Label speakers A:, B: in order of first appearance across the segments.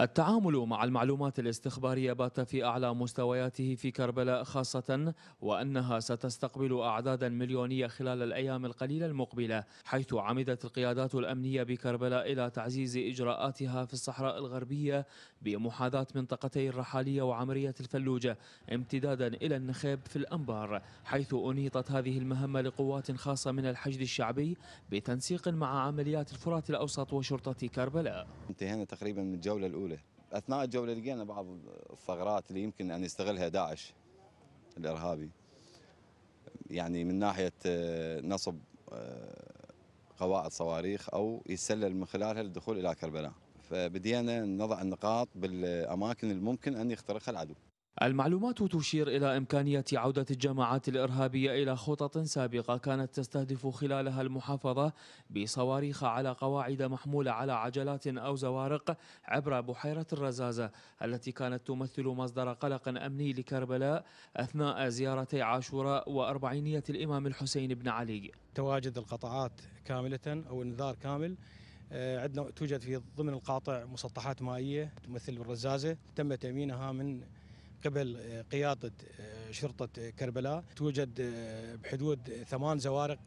A: التعامل مع المعلومات الاستخبارية بات في أعلى مستوياته في كربلاء خاصة وأنها ستستقبل أعدادا مليونية خلال الأيام القليلة المقبلة حيث عمدت القيادات الأمنية بكربلاء إلى تعزيز إجراءاتها في الصحراء الغربية بمحاذاة منطقتي الرحالية وعمرية الفلوجة امتدادا إلى النخيب في الأنبار حيث أنيطت هذه المهمة لقوات خاصة من الحشد الشعبي بتنسيق مع عمليات الفرات الأوسط وشرطة كربلاء
B: انتهينا تقريبا من الجولة الأولى الجوله اثناء الجوله لقينا بعض الثغرات اللي يمكن ان يستغلها داعش الارهابي يعني من ناحيه آه، نصب آه، قواعد صواريخ او يتسلل من خلالها الدخول الى كربلاء فبدينا نضع النقاط بالاماكن الممكن ان يخترقها العدو
A: المعلومات تشير إلى إمكانية عودة الجماعات الإرهابية إلى خطط سابقة كانت تستهدف خلالها المحافظة بصواريخ على قواعد محمولة على عجلات أو زوارق عبر بحيرة الرزازة التي كانت تمثل مصدر قلق أمني لكربلاء أثناء زيارتي عاشوراء وأربعينية الإمام الحسين بن علي تواجد القطاعات كاملة أو انذار كامل آه، عندنا توجد في ضمن القاطع
C: مسطحات مائية تمثل الرزازة تم تأمينها من قبل آه، قياده آه، شرطه آه، كربلاء توجد بحدود ثمان زوارق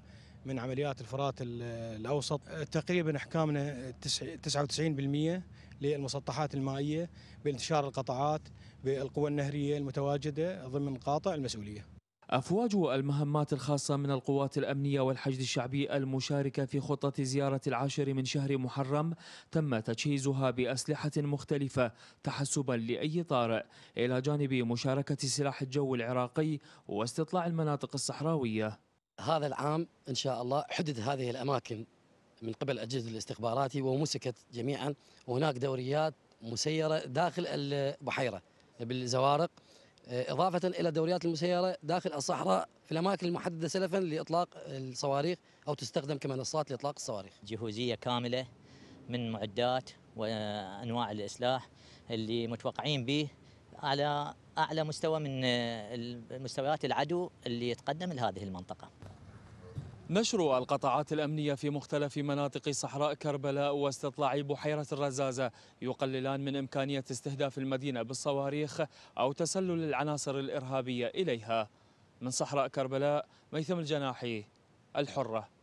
C: من عمليات الفرات الاوسط تقريبا احكامنا 99% للمسطحات المائيه بانتشار القطاعات بالقوى النهريه المتواجده ضمن قاطع المسؤوليه
A: أفواج المهمات الخاصة من القوات الأمنية والحشد الشعبي المشاركة في خطة زيارة العاشر من شهر محرم تم تجهيزها بأسلحة مختلفة تحسبا لأي طارئ إلى جانب مشاركة سلاح
D: الجو العراقي واستطلاع المناطق الصحراوية هذا العام إن شاء الله حدد هذه الأماكن من قبل أجهزة الاستخباراتي ومسكت جميعا وهناك دوريات مسيرة داخل البحيرة بالزوارق آه، إضافة إلى الدوريات المسيرة داخل الصحراء في الأماكن المحددة سلفا لإطلاق الصواريخ أو
E: تستخدم كمنصات لإطلاق الصواريخ جهوزية كاملة من معدات وأنواع الإسلاح اللي متوقعين به على أعلى مستوى من آه، مستويات العدو اللي يتقدم لهذه المنطقة نشر
A: القطاعات الأمنية في مختلف مناطق صحراء كربلاء واستطلاع بحيرة الرزازة يقللان من إمكانية استهداف المدينة بالصواريخ أو تسلل العناصر الإرهابية إليها من صحراء كربلاء ميثم الجناحي الحرة